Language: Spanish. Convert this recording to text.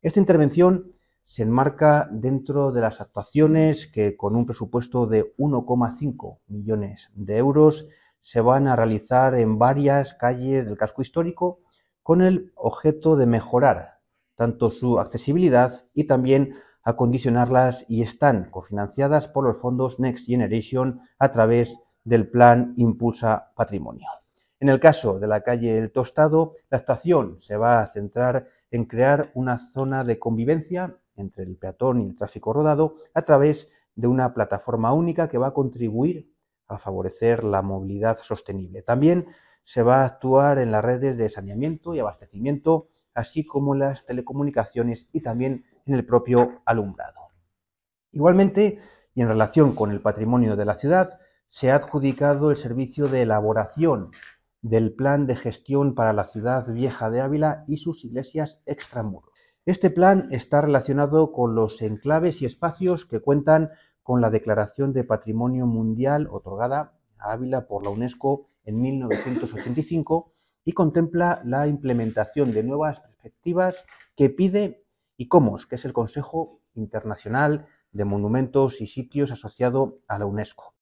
Esta intervención se enmarca dentro de las actuaciones que con un presupuesto de 1,5 millones de euros se van a realizar en varias calles del casco histórico con el objeto de mejorar tanto su accesibilidad y también acondicionarlas y están cofinanciadas por los fondos Next Generation a través del plan Impulsa Patrimonio. En el caso de la calle El Tostado, la actuación se va a centrar en crear una zona de convivencia entre el peatón y el tráfico rodado a través de una plataforma única que va a contribuir a favorecer la movilidad sostenible. También se va a actuar en las redes de saneamiento y abastecimiento, así como las telecomunicaciones y también en el propio alumbrado. Igualmente, y en relación con el patrimonio de la ciudad, se ha adjudicado el servicio de elaboración del Plan de Gestión para la Ciudad Vieja de Ávila y sus iglesias extramuros. Este plan está relacionado con los enclaves y espacios que cuentan con la Declaración de Patrimonio Mundial otorgada a Ávila por la UNESCO en 1985 y contempla la implementación de nuevas perspectivas que pide ICOMOS, que es el Consejo Internacional de Monumentos y Sitios asociado a la UNESCO.